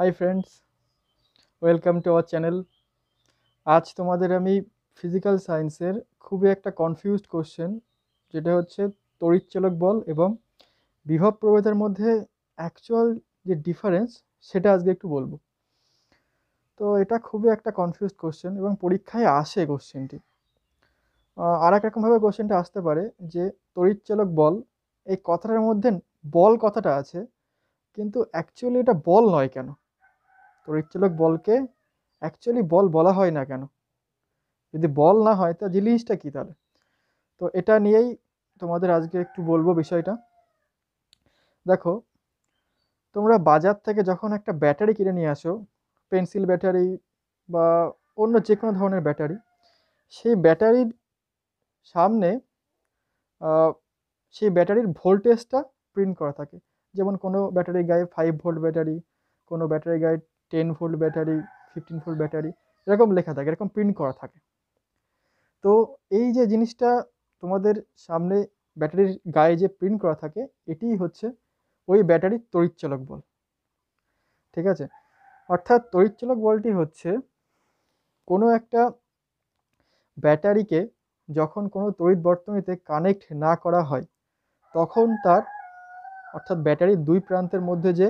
high friends welcome to our channel আজ তোমাদের আমি ফিজিক্যাল সায়েন্সের খুবই একটা কনফিউজড কোশ্চেন যেটা হচ্ছে তড়িৎচালক বল এবং বিভব প্রভেদের মধ্যে অ্যাকচুয়াল যে ডিফারেন্স সেটা আজকে একটু বলবো তো এটা খুবই একটা কনফিউজড কোশ্চেন এবং পরীক্ষায় আসে কোশ্চেনটি আর এক রকমভাবে কোশ্চেনটা আসতে পারে যে তড়িৎচালক বল এই কথাটার মধ্যে বল কথাটা আছে কিন্তু অ্যাকচুয়ালি এটা বল নয় কেন তো রিচ্চালোক বলকে অ্যাকচুয়ালি বল বলা হয় না কেন যদি বল না হয় তা জিনিসটা কী তাহলে তো এটা নিয়েই তোমাদের আজকে একটু বলবো বিষয়টা দেখো তোমরা বাজার থেকে যখন একটা ব্যাটারি কিনে নিয়ে আসো পেন্সিল ব্যাটারি বা অন্য যে কোনো ধরনের ব্যাটারি সেই ব্যাটারির সামনে সেই ব্যাটারির ভোল্টেজটা প্রিন্ট করা থাকে যেমন কোনো ব্যাটারির গায়ে ফাইভ ভোল্ট ব্যাটারি কোনো ব্যাটারি গায়ে ten volt battery fifteen volt battery এরকম লেখা থাকে এরকম প্রিন্ট করা থাকে তো এই যে জিনিসটা তোমাদের সামনে ব্যাটারির গায়ে যে প্রিন্ট করা থাকে এটিই হচ্ছে ওই ব্যাটারির তড়িৎচালক বল ঠিক আছে অর্থাৎ তড়িৎচালক বলটি হচ্ছে কোনো একটা ব্যাটারিকে যখন কোনো তড়িৎ বর্তনীতে কানেক্ট না করা হয় তখন তার অর্থাৎ ব্যাটারির দুই প্রান্তের মধ্যে যে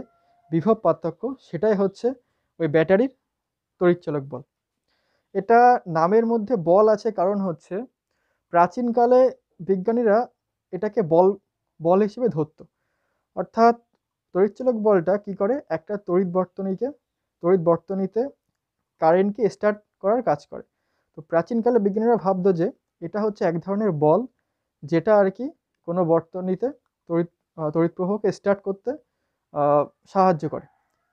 বিভব পার্থক্য সেটাই হচ্ছে ওই ব্যাটারির তড়িৎচালক বল এটা নামের মধ্যে বল আছে কারণ হচ্ছে প্রাচীনকালে বিজ্ঞানীরা এটাকে বল বল হিসেবে ধরত অর্থাৎ তড়িৎচালক বলটা কি করে একটা তড়িৎ বর্তনীকে তড়িৎ বর্তনীতে কারেন্টকে স্টার্ট করার কাজ করে তো প্রাচীনকালে বিজ্ঞানীরা ভাবত যে এটা হচ্ছে এক ধরনের বল যেটা আর কি কোনো বর্তনীতে তড়িৎ তড়িৎ প্রবাহকে স্টার্ট করতে সাহায্য করে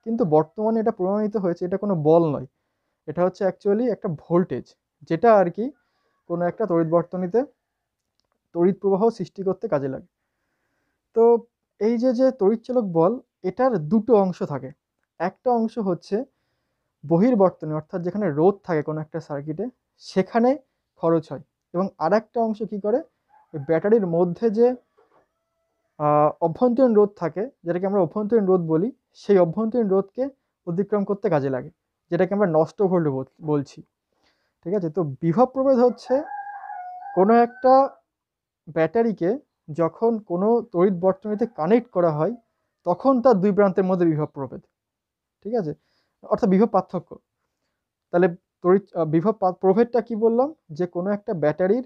কিন্তু বর্তমানে এটা প্রমাণিত হয়েছে এটা কোনো বল নয় এটা হচ্ছে অ্যাকচুয়ালি একটা ভোল্টেজ যেটা আর কি কোনো একটা তড়িৎ বর্তনীতে তড়িৎ প্রবাহ সৃষ্টি করতে কাজে লাগে তো এই যে যে তড়িৎচালক বল এটার দুটো অংশ থাকে একটা অংশ হচ্ছে বহির্বর্তনী অর্থাৎ যেখানে রোধ থাকে কোনো একটা সার্কিটে সেখানে খরচ হয় এবং আর একটা অংশ কী করে ব্যাটারির মধ্যে যে অভ্যন্তরীণ রোধ থাকে যেটাকে আমরা অভ্যন্তরীণ রোধ বলি সেই অভ্যন্তরীণ রোধকে অতিক্রম করতে কাজে লাগে যেটাকে আমরা নষ্ট ভোল্ট বলছি ঠিক আছে তো বিভব প্রভেদ হচ্ছে কোনো একটা ব্যাটারিকে যখন কোনো তড়িৎ বর্তনীতে কানেক্ট করা হয় তখন তার দুই প্রান্তের মধ্যে বিভব প্রভেদ ঠিক আছে অর্থাৎ বিভব পার্থক্য তাহলে তড়িৎ বিভব প্রভেদটা কি বললাম যে কোনো একটা ব্যাটারির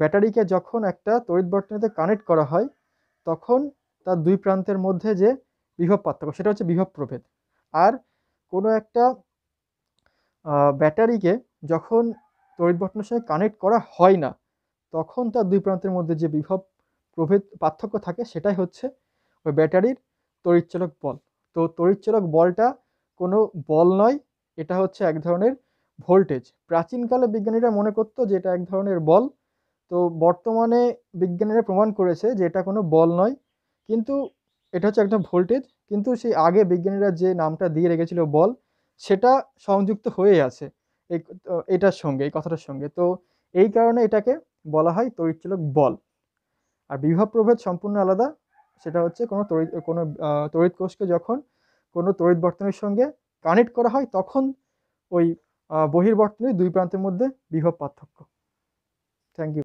ব্যাটারিকে যখন একটা তড়িৎ বর্তনীতে কানেক্ট করা হয় তখন তার দুই প্রান্তের মধ্যে যে বিভব পার্থক্য সেটা হচ্ছে বিভব প্রভেদ আর কোনো একটা ব্যাটারিকে যখন তড়িৎ বটনের সঙ্গে কানেক্ট করা হয় না তখন তার দুই প্রান্তের মধ্যে যে বিভব প্রভেদ পার্থক্য থাকে সেটাই হচ্ছে ওই ব্যাটারির তড়িৎচালক বল তো তড়িৎচালক বলটা কোনো বল নয় এটা হচ্ছে এক ধরনের ভোল্টেজ প্রাচীনকালে বিজ্ঞানীরা মনে করতো যে এটা এক ধরনের বল তো বর্তমানে বিজ্ঞানীরা প্রমাণ করেছে যে এটা কোনো বল নয় কিন্তু এটা হচ্ছে একটা ভোল্টেজ কিন্তু সেই আগে বিজ্ঞানীরা যে নামটা দিয়ে রেখেছিল বল সেটা সংযুক্ত হয়ে আছে এই এটার সঙ্গে এই কথাটার সঙ্গে তো এই কারণে এটাকে বলা হয় তড়িৎচালক বল আর বিভব প্রভেদ সম্পূর্ণ আলাদা সেটা হচ্ছে কোনো তড়িৎ কোনো তড়িৎ কোষকে যখন কোনো তড়িৎ বর্তনের সঙ্গে কানেক্ট করা হয় তখন ওই বহির্বর্তনের দুই প্রান্তের মধ্যে বিভব পার্থক্য থ্যাংক ইউ